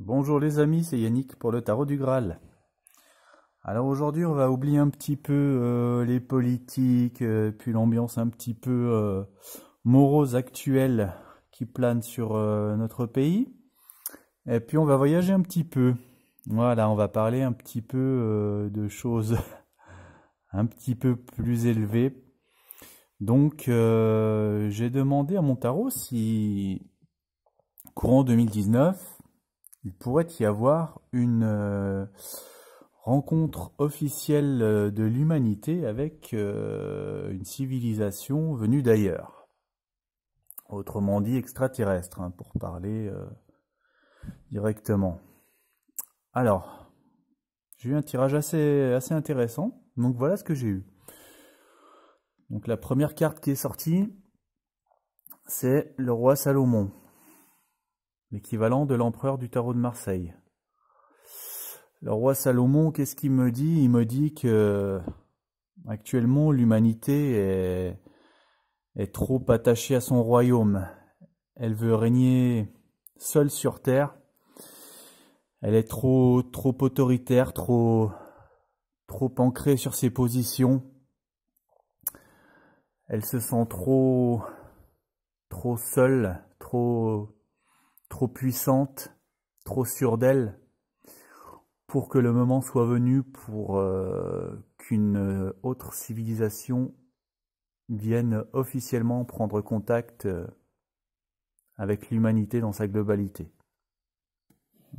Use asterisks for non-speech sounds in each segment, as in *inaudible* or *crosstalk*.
Bonjour les amis, c'est Yannick pour le tarot du Graal. Alors aujourd'hui on va oublier un petit peu euh, les politiques, euh, puis l'ambiance un petit peu euh, morose actuelle qui plane sur notre pays. Et puis on va voyager un petit peu. Voilà, on va parler un petit peu de choses *laughs* un petit peu plus élevées. Donc j'ai demandé à mon tarot si courant 2019 il pourrait y avoir une euh, rencontre officielle euh, de l'humanité avec euh, une civilisation venue d'ailleurs. Autrement dit, extraterrestre, hein, pour parler directement. Alors, j'ai eu un tirage assez, assez intéressant. Donc voilà ce que j'ai eu. Donc la première carte qui est sortie, c'est le roi Salomon l'équivalent de l'empereur du tarot de Marseille. Le roi Salomon, qu'est-ce qu'il me dit Il me dit que actuellement l'humanité est, trop attachée à son royaume. Elle veut régner seule sur terre. Elle est trop trop autoritaire, trop trop ancrée sur ses positions. Elle se sent trop trop seule, trop trop puissante, trop sûre d'elle, pour que le moment soit venu pour euh, qu'une euh, autre civilisation vienne officiellement prendre contact euh, avec l'humanité dans sa globalité.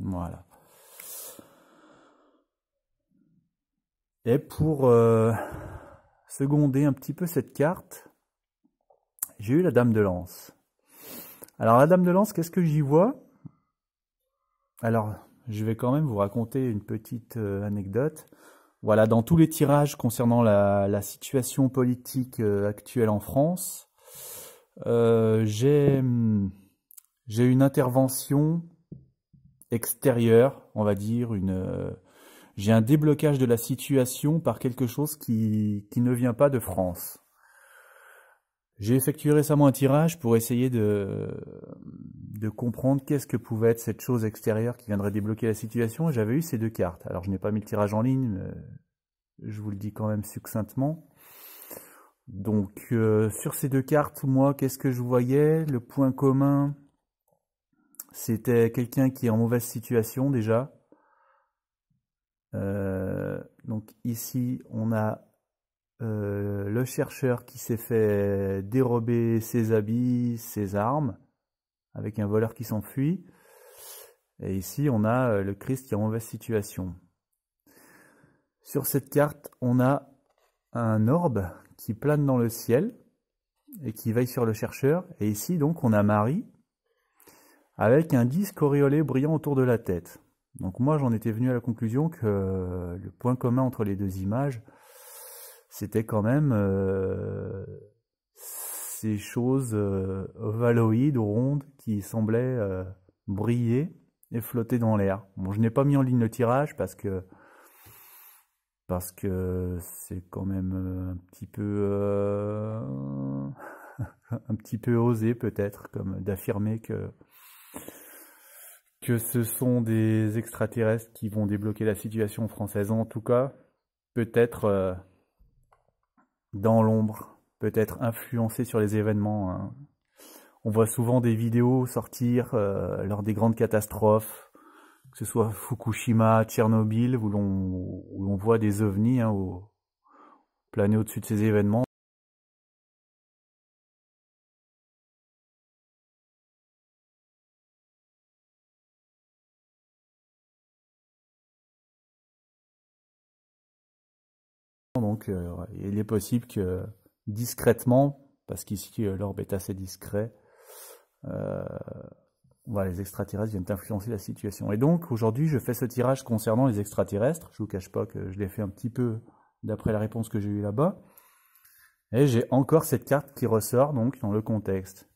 Voilà. Et pour seconder un petit peu cette carte, j'ai eu la Dame de Lance. Alors la dame de lance, qu'est-ce que j'y vois Alors, je vais quand même vous raconter une petite euh, anecdote. Voilà, dans tous les tirages concernant la, situation politique euh, actuelle en France, euh, hmm, j'ai une intervention extérieure, on va dire, une j'ai un déblocage de la situation par quelque chose qui ne vient pas de France. J'ai effectué récemment un tirage pour essayer de, de comprendre qu'est-ce que pouvait être cette chose extérieure qui viendrait débloquer la situation. J'avais eu ces deux cartes. Alors je n'ai pas mis le tirage en ligne, mais je vous le dis quand même succinctement. Donc euh, sur ces deux cartes, moi, qu'est-ce que je voyais Le point commun, c'était quelqu'un qui est en mauvaise situation déjà. Euh, donc ici, on a euh, le chercheur qui s'est fait dérober ses habits, ses armes, avec un voleur qui s'enfuit. Et ici, on a euh, le Christ qui est en mauvaise situation. Sur cette carte, on a un orbe qui plane dans le ciel et qui veille sur le chercheur. Et ici, donc, on a Marie avec un disque auréolé brillant autour de la tête. Donc moi, j'en étais venu à la conclusion que euh, le point commun entre les deux images, c'était quand même euh, ces choses euh, ovaloïdes rondes qui semblaient euh, briller et flotter dans l'air. Bon, je n'ai pas mis en ligne le tirage parce que parce que c'est quand même euh, un petit peu *laughs* un petit peu osé peut-être comme d'affirmer que que ce sont des extraterrestres qui vont débloquer la situation française en tout cas peut-être dans l'ombre, peut-être influencé sur les événements. Hein. On voit souvent des vidéos sortir euh, lors des grandes catastrophes, que ce soit Fukushima, Tchernobyl, où l'on voit des ovnis hein, au, planer au-dessus de ces événements. Donc, euh, il est possible que discrètement, parce qu'ici euh, l'orbe est assez discret, euh, les extraterrestres viennent influencer la situation. Et donc, aujourd'hui, je fais ce tirage concernant les extraterrestres. Je vous cache pas que je l'ai fait un petit peu d'après la réponse que j'ai eue là-bas. Et j'ai encore cette carte qui ressort donc dans le contexte.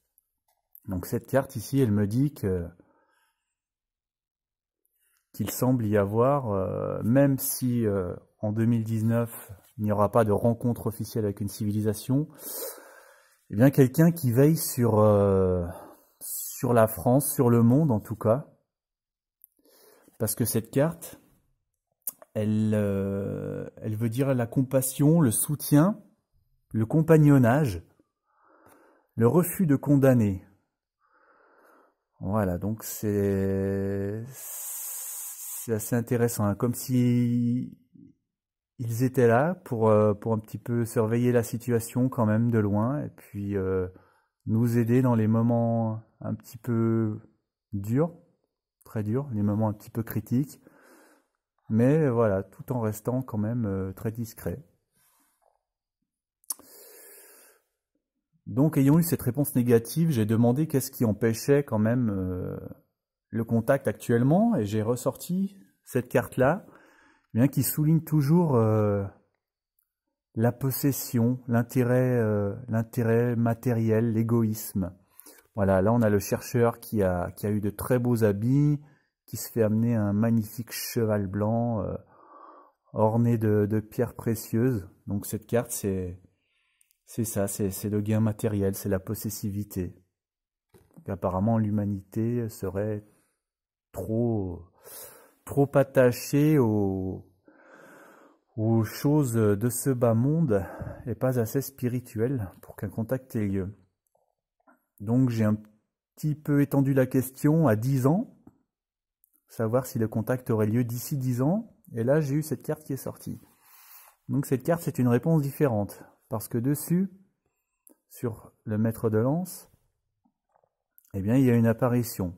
Donc cette carte ici, elle me dit que qu'il semble y avoir, même si en 2019 il n'y aura pas de rencontre officielle avec une civilisation, eh bien quelqu'un qui veille sur, euh, sur la France, sur le monde en tout cas, parce que cette carte, elle, euh, elle veut dire la compassion, le soutien, le compagnonnage, le refus de condamner. Voilà, donc c'est assez intéressant, hein. comme si ils étaient là pour, euh, pour un petit peu surveiller la situation quand même de loin et puis euh, nous aider dans les moments un petit peu durs, très durs, les moments un petit peu critiques, mais voilà, tout en restant quand même euh, très discret. Donc ayant eu cette réponse négative, j'ai demandé qu'est-ce qui empêchait quand même le contact actuellement et j'ai ressorti cette carte-là bien qui souligne toujours euh, la possession, l'intérêt, euh, l'intérêt matériel, l'égoïsme. Voilà, là on a le chercheur qui a, qui a eu de très beaux habits, qui se fait amener un magnifique cheval blanc euh, orné de, pierres précieuses. Donc cette carte, c'est, c'est ça, c'est, c'est le gain matériel, c'est la possessivité. apparemment l'humanité serait trop trop attaché aux, choses de ce bas monde et pas assez spirituel pour qu'un contact ait lieu. Donc j'ai un petit peu étendu la question à 10 ans, savoir si le contact aurait lieu d'ici 10 ans, et là j'ai eu cette carte qui est sortie. Donc cette carte c'est une réponse différente, parce que dessus, sur le maître de lance, eh bien il y a une apparition,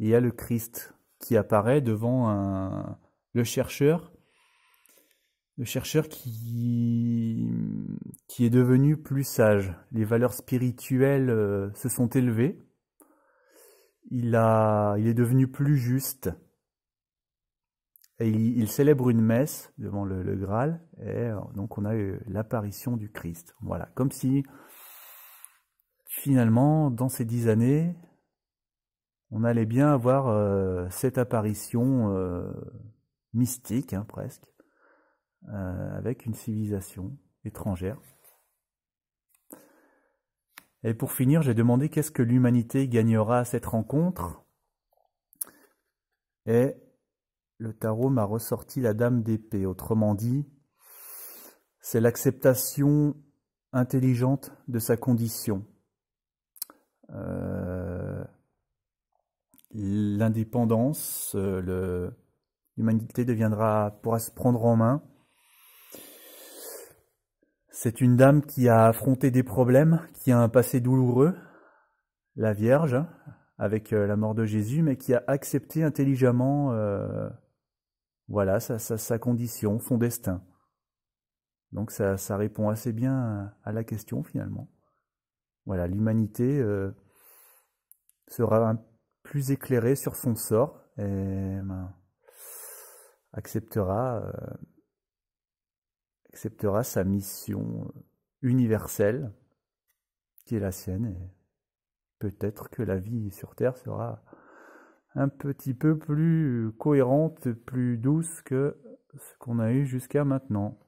il y a le Christ qui apparaît devant le chercheur, le chercheur qui, qui est devenu plus sage. Les valeurs spirituelles euh, se sont élevées. Il, a, il est devenu plus juste. Et il, célèbre une messe devant le, le Graal. Et euh, donc on a eu l'apparition du Christ. Voilà, comme si finalement, dans ces dix années, on allait bien avoir euh, cette apparition euh, mystique, hein, presque, euh, avec une civilisation étrangère. Et pour finir, j'ai demandé qu'est-ce que l'humanité gagnera à cette rencontre. Et le tarot m'a ressorti la dame d'épée. Autrement dit, c'est l'acceptation intelligente de sa condition l'indépendance, euh, l'humanité deviendra, pourra se prendre en main. C'est une dame qui a affronté des problèmes, qui a un passé douloureux, la Vierge, hein, avec euh, la mort de Jésus, mais qui a accepté intelligemment, euh, voilà, sa, sa, sa, condition, son destin. Donc ça, ça, répond assez bien à la question finalement. Voilà, l'humanité sera un plus éclairé sur son sort et ben, acceptera, euh, acceptera sa mission universelle qui est la sienne. Et peut-être que la vie sur Terre sera un petit peu plus cohérente, plus douce que ce qu'on a eu jusqu'à maintenant.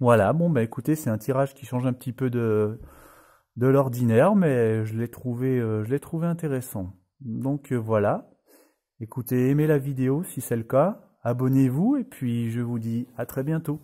Voilà, bon bah écoutez, c'est un tirage qui change un petit peu de, de l'ordinaire, mais je l'ai trouvé, euh, je l'ai trouvé intéressant. Donc euh, voilà. Écoutez, aimez la vidéo si c'est le cas, abonnez-vous et puis je vous dis à très bientôt.